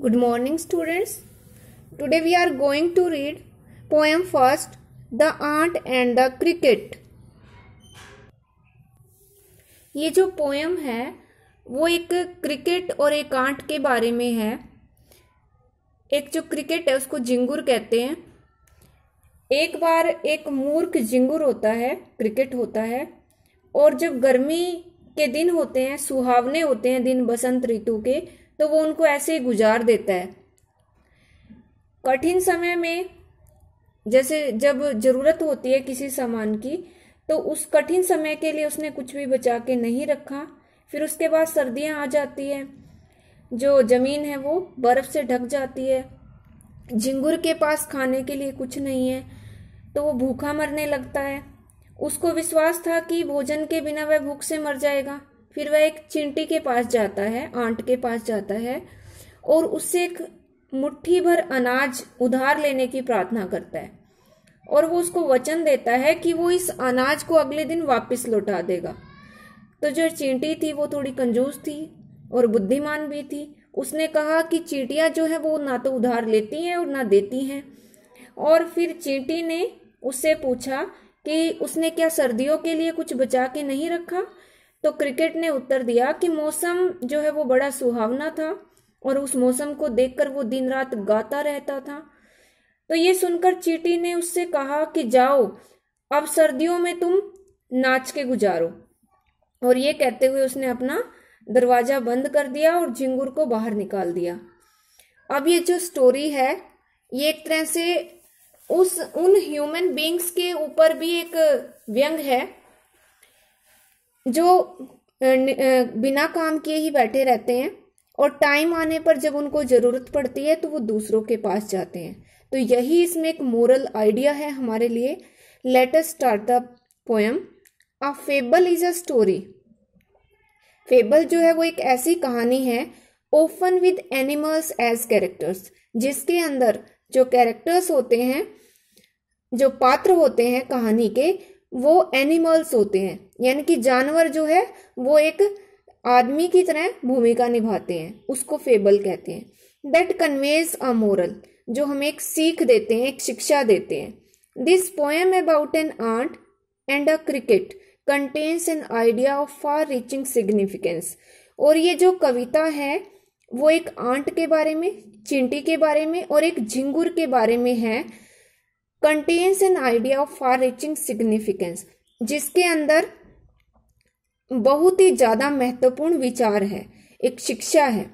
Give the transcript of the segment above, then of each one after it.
Good morning students today we are going to read poem first the ant and the cricket ये जो poem है वो एक cricket और एक आंट के बारे में है एक जो क्रिकेट है उसको जिंगुर कहते हैं एक बार एक मूर्ख जिंगुर होता है क्रिकेट होता है और जब गर्मी के दिन होते हैं सुहावने होते हैं दिन बसंत ऋतु के तो वो उनको ऐसे ही गुजार देता है कठिन समय में जैसे जब ज़रूरत होती है किसी सामान की तो उस कठिन समय के लिए उसने कुछ भी बचा के नहीं रखा फिर उसके बाद सर्दियाँ आ जाती है जो ज़मीन है वो बर्फ़ से ढक जाती है झिंगुर के पास खाने के लिए कुछ नहीं है तो वो भूखा मरने लगता है उसको विश्वास था कि भोजन के बिना वह भूख से मर जाएगा फिर वह एक चिंटी के पास जाता है आंट के पास जाता है और उससे एक मुट्ठी भर अनाज उधार लेने की प्रार्थना करता है और वो उसको वचन देता है कि वो इस अनाज को अगले दिन वापस लौटा देगा तो जो चींटी थी वो थोड़ी कंजूस थी और बुद्धिमान भी थी उसने कहा कि चींटियाँ जो है वो ना तो उधार लेती हैं और ना देती हैं और फिर चींटी ने उससे पूछा कि उसने क्या सर्दियों के लिए कुछ बचा के नहीं रखा तो क्रिकेट ने उत्तर दिया कि मौसम जो है वो बड़ा सुहावना था और उस मौसम को देखकर वो दिन रात गाता रहता था तो ये सुनकर चीटी ने उससे कहा कि जाओ अब सर्दियों में तुम नाच के गुजारो और ये कहते हुए उसने अपना दरवाजा बंद कर दिया और झिंगुर को बाहर निकाल दिया अब ये जो स्टोरी है ये एक तरह से उस उन ह्यूमन बींग्स के ऊपर भी एक व्यंग है जो बिना काम किए ही बैठे रहते हैं और टाइम आने पर जब उनको ज़रूरत पड़ती है तो वो दूसरों के पास जाते हैं तो यही इसमें एक मोरल आइडिया है हमारे लिए latest startup start poem a fable is a story fable जो है वो एक ऐसी कहानी है often with animals as characters जिसके अंदर जो कैरेक्टर्स होते हैं जो पात्र होते हैं कहानी के वो एनिमल्स होते हैं यानी कि जानवर जो है वो एक आदमी की तरह भूमिका निभाते हैं उसको फेबल कहते हैं दैट कन्वेज अ मोरल जो हमें एक सीख देते हैं एक शिक्षा देते हैं this poem about an ant and a cricket contains an idea of far reaching significance और ये जो कविता है वो एक आंट के बारे में चिंटी के बारे में और एक झिंगुर के बारे में है contains an idea of far reaching significance जिसके अंदर बहुत ही ज़्यादा महत्वपूर्ण विचार है एक शिक्षा है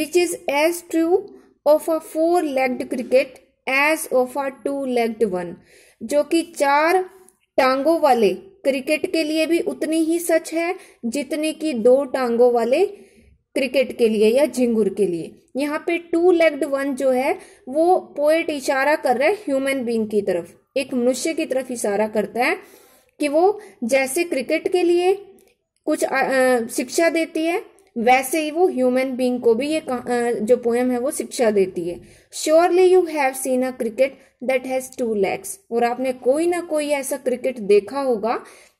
which is as true of a four legged cricket as of a two legged one जो कि चार टांगों वाले क्रिकेट के लिए भी उतनी ही सच है जितनी कि दो टांगों वाले क्रिकेट के लिए या झिंगुर के लिए यहाँ पे टू लेग्ड वन जो है वो पोएट इशारा कर रहा है ह्यूमन बींग की तरफ एक मनुष्य की तरफ इशारा करता है कि वो जैसे क्रिकेट के लिए कुछ शिक्षा देती है वैसे ही वो ह्यूमन बींग को भी ये आ, जो पोएम है वो शिक्षा देती है surely you have seen a cricket that has two legs और आपने कोई ना कोई ऐसा क्रिकेट देखा होगा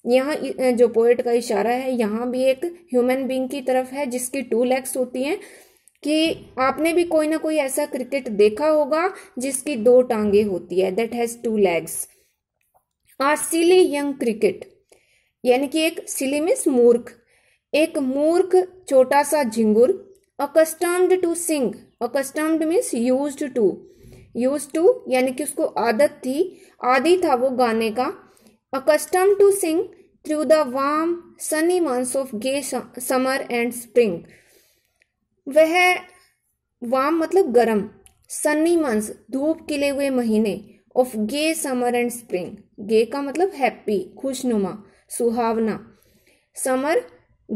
यहाँ जो पोएट का इशारा है यहाँ भी एक ह्यूमन बींग की तरफ है जिसकी टू लेग्स होती हैं कि आपने भी कोई ना कोई ऐसा क्रिकेट देखा होगा जिसकी दो टांगे होती है that has two legs are silly young cricket यानी कि एक सिली मिस मूर्ख एक मूर्ख छोटा सा झिंगुर accustomed to sing accustomed means used to used to यानी कि उसको आदत थी आदि था वो गाने का accustom to sing through the warm, sunny months of gay summer and spring. वह वाम मतलब गर्म सन्नी मंथ्स धूप खिले हुए महीने of gay summer and spring gay का मतलब हैप्पी खुशनुमा सुहावना समर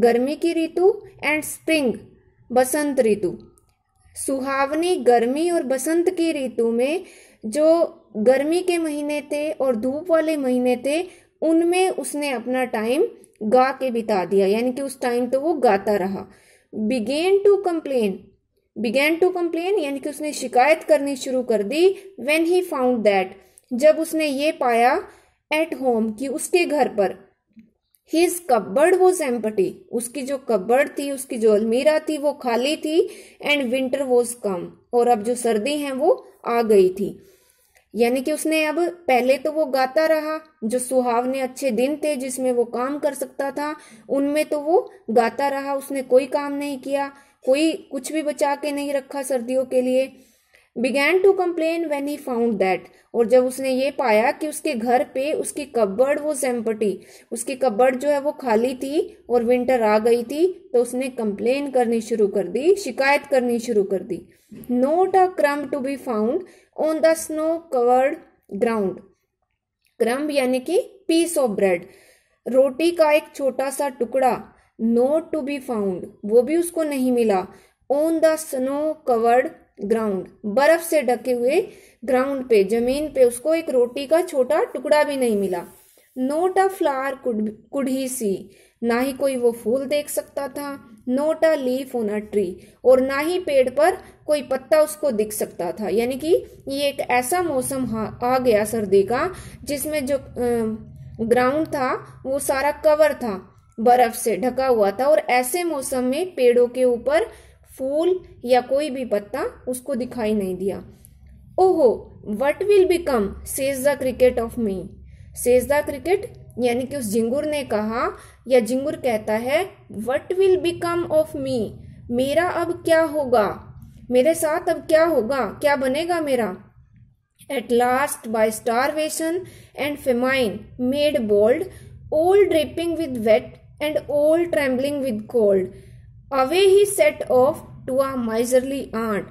गर्मी की ऋतु एंड स्प्रिंग बसंत ऋतु सुहावनी गर्मी और बसंत की ऋतु में जो गर्मी के महीने थे और धूप वाले महीने थे उनमें उसने अपना टाइम गा के बिता दिया यानी कि उस टाइम तो वो गाता रहा began to complain began to complain यानी कि उसने शिकायत करनी शुरू कर दी वेन ही फाउंड दैट जब उसने ये पाया एट होम कि उसके घर पर हिज कब्बर्ड वॉज एम्पटी उसकी जो कब्बर्ड थी उसकी जो अलमीरा थी वो खाली थी एंड विंटर वॉज कम और अब जो सर्दी है वो आ गई थी यानी कि उसने अब पहले तो वो गाता रहा जो सुहावने अच्छे दिन थे जिसमें वो काम कर सकता था उनमें तो वो गाता रहा उसने कोई काम नहीं किया कोई कुछ भी बचा के नहीं रखा सर्दियों के लिए began to complain when he found that और जब उसने ये पाया कि उसके घर पे उसकी कब्बर्ड वो एम्पटी उसकी कब्बर्ड जो है वो खाली थी और विंटर आ गई थी तो उसने कंप्लेन करनी शुरू कर दी शिकायत करनी शुरू कर दी not a crumb to be found on the snow covered ground crumb यानी कि पीस ऑफ ब्रेड रोटी का एक छोटा सा टुकड़ा नोट टू बी फाउंड वो भी उसको नहीं मिला on the snow covered ground बर्फ से ढके हुए ग्राउंड पे जमीन पे उसको एक रोटी का छोटा टुकड़ा भी नहीं मिला not a flower could he see ना ही कोई वो फूल देख सकता था not a leaf on a tree और ना ही पेड़ पर कोई पत्ता उसको दिख सकता था यानी कि ये एक ऐसा मौसम आ गया सर्दी का जिसमें जो ग्राउंड था वो सारा कवर था बर्फ से ढका हुआ था और ऐसे मौसम में पेड़ों के ऊपर फूल या कोई भी पत्ता उसको दिखाई नहीं दिया ओहो what will become says the cricket of me says the cricket यानी कि उस जिंगुर ने कहा या जिंगुर कहता है what will become of me मेरा अब क्या होगा मेरे साथ अब क्या होगा क्या बनेगा मेरा at last by starvation and famine made bold old dripping with wet and old trembling with cold away he set off to a miserly aunt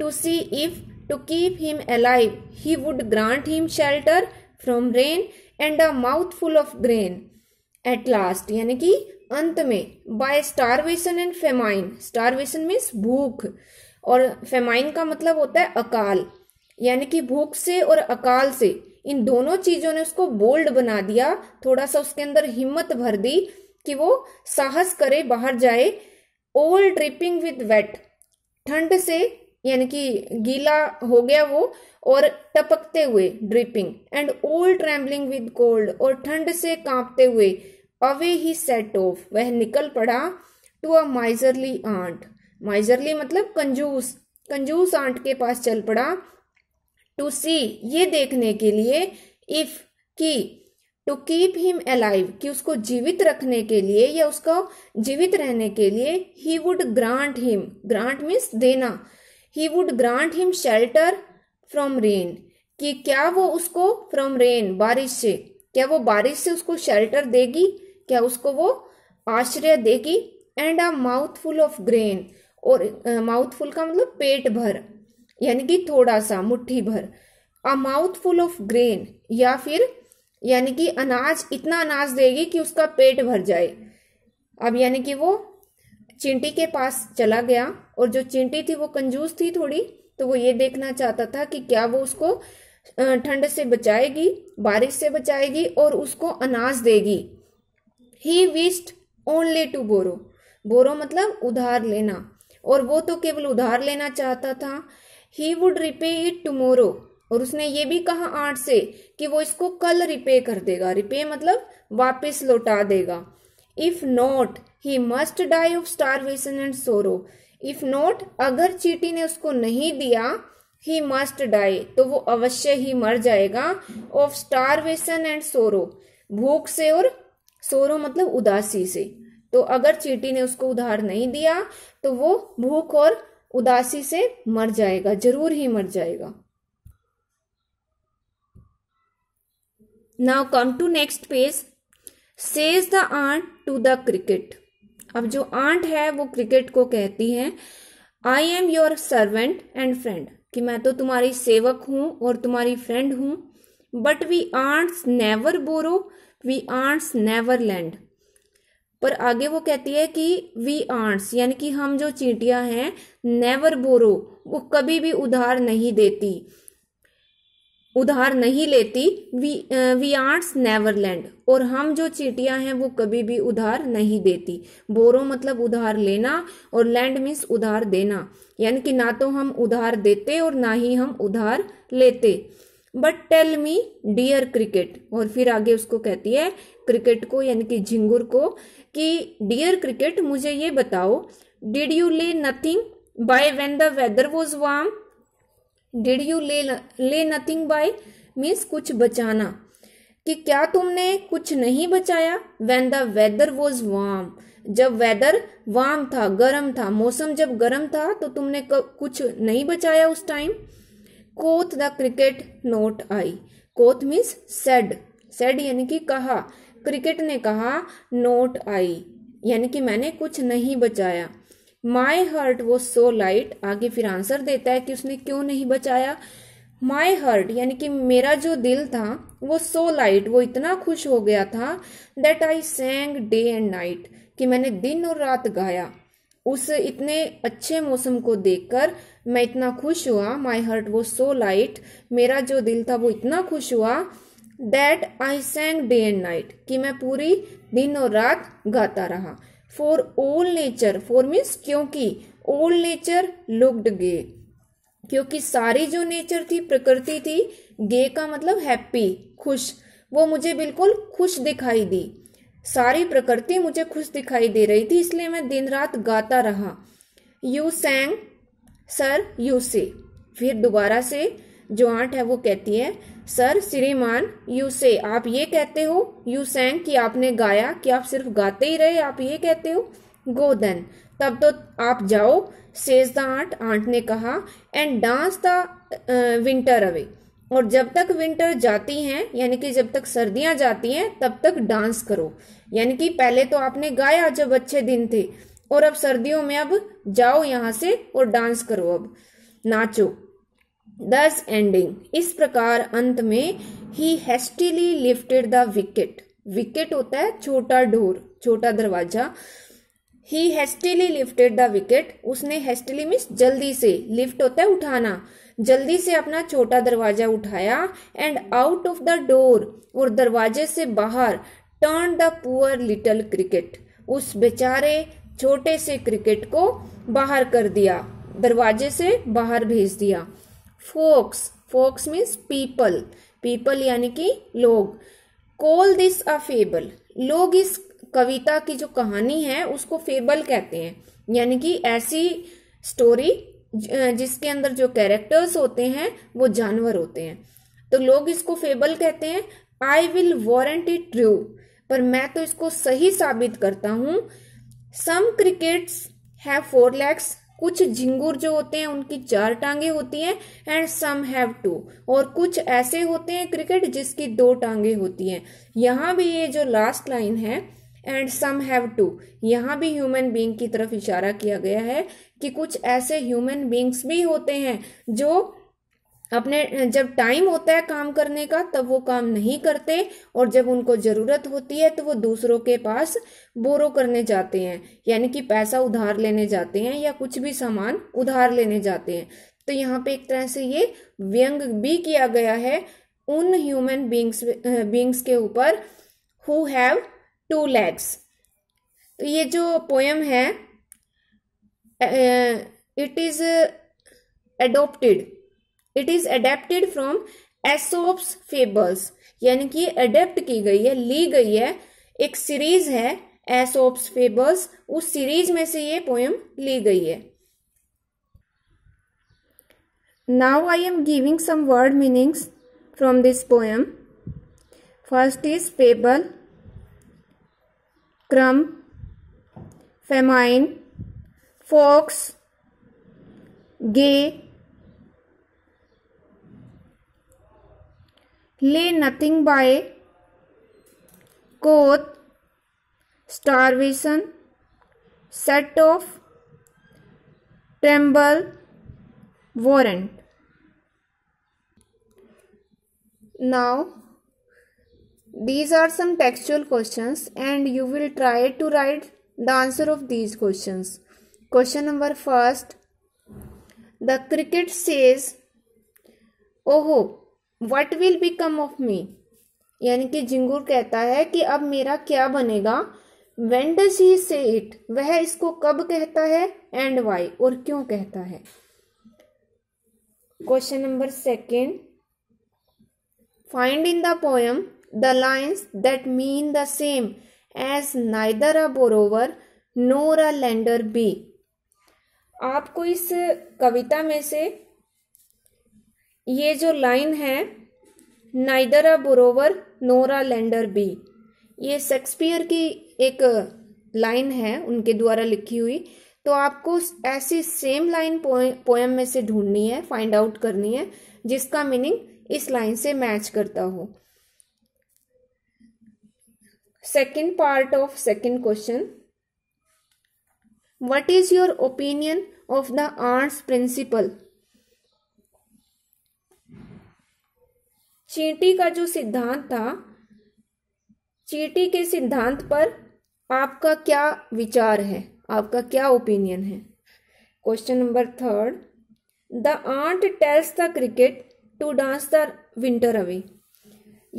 to see if, to keep him alive, he would grant him shelter from rain and a mouthful of grain. At last, yani ki ant mein by starvation and famine, starvation means bhook aur famine ka matlab hota hai akal yani ki bhook se aur akal se इन दोनों चीजों ने उसको bold बना दिया थोड़ा सा उसके अंदर हिम्मत भर दी कि वो साहस करे बाहर जाए ओल ड्रिपिंग विद वेट ठंड से यानी कि गीला हो गया वो और टपकते हुए dripping and all trembling with cold और ठंड से कांपते हुए अवे ही सेट ऑफ वह निकल पड़ा to a miserly ant miserly मतलब कंजूस कंजूस आंट के पास चल पड़ा टू सी ये देखने के लिए इफ की टू कीप हिम अलाइव कि उसको जीवित रखने के लिए या उसको जीवित रहने के लिए he would grant him grant means देना he would grant him shelter from rain कि क्या वो उसको फ्रॉम रेन बारिश से क्या वो बारिश से उसको शेल्टर देगी क्या उसको वो आश्रय देगी and a mouthful of grain और माउथफुल uh, का मतलब पेट भर यानी कि थोड़ा सा मुट्ठी भर अ माउथफुल ऑफ ग्रेन या फिर यानी कि अनाज इतना अनाज देगी कि उसका पेट भर जाए अब यानी कि वो चिंटी के पास चला गया और जो चिंटी थी वो कंजूस थी थोड़ी तो वो ये देखना चाहता था कि क्या वो उसको ठंड से बचाएगी बारिश से बचाएगी और उसको अनाज देगी ही विस्ट ओनली टू बोरो बोरो मतलब उधार लेना और वो तो केवल उधार लेना चाहता था he would repay it tomorrow और उसने ये भी कहा आठ से कि वो इसको कल रिपे कर देगा रिपे मतलब वापस लौटा देगा if not he must die of starvation and sorrow if not अगर चीटी ने उसको नहीं दिया ही मस्ट डाई तो वो अवश्य ही मर जाएगा ऑफ स्टारवेशन एंड सोरो भूख से और सोरो मतलब उदासी से तो अगर चीटी ने उसको उधार नहीं दिया तो वो भूख और उदासी से मर जाएगा जरूर ही मर जाएगा now come to next page says the ant to the cricket अब जो आंट है वो क्रिकेट को कहती है I am your servant and friend कि मैं तो तुम्हारी सेवक हूं और तुम्हारी फ्रेंड हूं but we ants never borrow we ants never lend पर आगे वो कहती है कि वी आंट्स यानी कि हम जो चींटियां हैं नेवर बोरो वो कभी भी उधार नहीं देती उधार नहीं लेती वी वी आर्ट्स नेवरलैंड और हम जो चीटियां हैं वो कभी भी उधार नहीं देती बोरो मतलब उधार लेना और लैंड मीन्स उधार देना यानी कि ना तो हम उधार देते और ना ही हम उधार लेते but tell me dear cricket और फिर आगे उसको कहती है क्रिकेट को यानी कि झिंगुर को कि डियर क्रिकेट मुझे ये बताओ did you lay nothing by when the weather was warm did you lay lay nothing bye means कुछ बचाना कि क्या तुमने कुछ नहीं बचाया when the weather was warm जब वेदर वार्म था गर्म था मौसम जब गर्म था तो तुमने कुछ नहीं बचाया उस टाइम कोथ द क्रिकेट नोट आई कोथ मीन्स सेड सेड यानी कि कहा क्रिकेट ने कहा नोट आई यानी कि मैंने कुछ नहीं बचाया माई हर्ट वो सो लाइट आगे फिर आंसर देता है कि उसने क्यों नहीं बचाया माई हर्ट यानी कि मेरा जो दिल था वो सो लाइट वो इतना खुश हो गया था that I sang day and night कि मैंने दिन और रात गाया उस इतने अच्छे मौसम को देखकर मैं इतना खुश हुआ माई हर्ट वो सो लाइट मेरा जो दिल था वो इतना खुश हुआ that I sang day and night कि मैं पूरी दिन और रात गाता रहा for old nature for means क्योंकि ओल्ड नेचर लुक्ड गे क्योंकि सारी जो नेचर थी प्रकृति थी गे का मतलब हैप्पी खुश वो मुझे बिल्कुल खुश दिखाई दी सारी प्रकृति मुझे खुश दिखाई दे रही थी इसलिए मैं दिन रात गाता रहा यू सैंग सर यू से फिर दोबारा से जो आंट है वो कहती है सर श्रीमान यू से आप ये कहते हो यू सैंग कि आपने गाया कि आप सिर्फ गाते ही रहे आप ये कहते हो गो देन तब तो आप जाओ सेज द आंट आंट ने कहा and dance the winter away और जब तक विंटर जाती हैं यानी कि जब तक सर्दियां जाती हैं तब तक डांस करो यानी कि पहले तो आपने गाया जब अच्छे दिन थे और अब सर्दियों में अब जाओ यहां से और डांस करो अब नाचो दस एंडिंग इस प्रकार अंत में he hastily lifted the wicket wicket होता है छोटा डोर छोटा दरवाजा he hastily lifted the wicket उसने हेस्टिली मीन्स जल्दी से लिफ्ट होता है उठाना जल्दी से अपना छोटा दरवाजा उठाया and out of the door और दरवाजे से बाहर turn the poor little cricket उस बेचारे छोटे से क्रिकेट को बाहर कर दिया दरवाजे से बाहर भेज दिया folks folks means people people यानी कि लोग कोल दिस अ फेबल लोग इस कविता की जो कहानी है उसको फेबल कहते हैं यानी कि ऐसी स्टोरी जिसके अंदर जो कैरेक्टर्स होते हैं वो जानवर होते हैं तो लोग इसको फेबल कहते हैं I will warrant it true पर मैं तो इसको सही साबित करता हूँ some crickets have four legs कुछ झिंगुर जो होते हैं उनकी चार टांगे होती हैं एंड सम हैव टू और कुछ ऐसे होते हैं क्रिकेट जिसकी दो टांगे होती हैं यहाँ भी ये जो लास्ट लाइन है एंड सम हैव टू यहाँ भी ह्यूमन बींग की तरफ इशारा किया गया है कि कुछ ऐसे ह्यूमन बींग्स भी होते हैं जो अपने जब टाइम होता है काम करने का तब वो काम नहीं करते और जब उनको ज़रूरत होती है तो वो दूसरों के पास बोरो करने जाते हैं यानी कि पैसा उधार लेने जाते हैं या कुछ भी सामान उधार लेने जाते हैं तो यहाँ पे एक तरह से ये व्यंग भी किया गया है उन ह्यूमन बींग्स बींग्स के ऊपर हु हैव टू लेग्स तो ये जो पोएम है it is adopted it is adapted from Aesop's fables यानी कि एडेप्ट की गई है ली गई है एक सीरीज है एसोप्स फेबल्स उस सीरीज में से ये पोएम ली गई है now I am giving some word meanings from this poem first is fable crumb famine folks gay Leave nothing by cold, starvation, set off, tremble, warrant. Now, these are some textual questions and you will try to write the answer of these questions. Question number first. The cricket says, Oh, what will become of me यानी कि जिंगूर कहता है कि अब मेरा क्या बनेगा when does he से इट वह इसको कब कहता है एंड वाई और क्यों कहता है question number second find in the poem the lines that mean the same as neither a borrower nor a lender be आपको इस कविता में से ये जो लाइन है neither a borrower nor a lender be ये शेक्सपियर की एक लाइन है उनके द्वारा लिखी हुई तो आपको ऐसी सेम लाइन पोएम में से ढूंढनी है फाइंड आउट करनी है जिसका मीनिंग इस लाइन से मैच करता हो second part of second question what is your opinion of the ants principle चींटी का जो सिद्धांत था चींटी के सिद्धांत पर आपका क्या विचार है आपका क्या ओपिनियन है question number third the ant tells the cricket to dance the winter away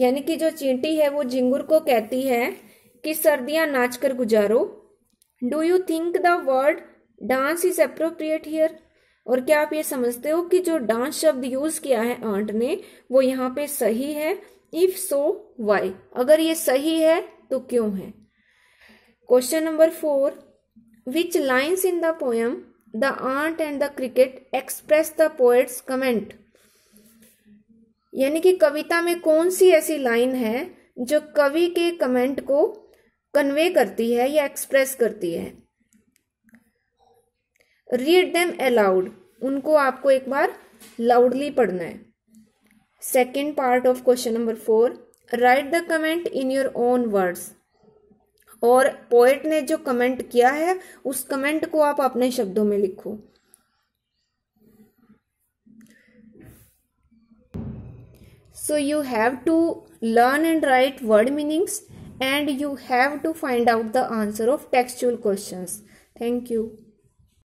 यानी कि जो चींटी है वो झिंगुर को कहती है कि सर्दियां नाच कर गुजारो do you think the word dance is appropriate here और क्या आप ये समझते हो कि जो डांस शब्द यूज किया है आंट ने वो यहाँ पे सही है इफ सो वाई अगर ये सही है तो क्यों है question number four which lines in the poem the ant and the cricket express the poet's comment यानी कि कविता में कौन सी ऐसी लाइन है जो कवि के कमेंट को कन्वे करती है या एक्सप्रेस करती है रीड देम अलाउड उनको आपको एक बार लाउडली पढ़ना है second part of question number four write the comment in your own words और पोएट ने जो कमेंट किया है उस कमेंट को आप अपने शब्दों में लिखो so you have to learn and write word meanings and you have to find out the answer of textual question thank you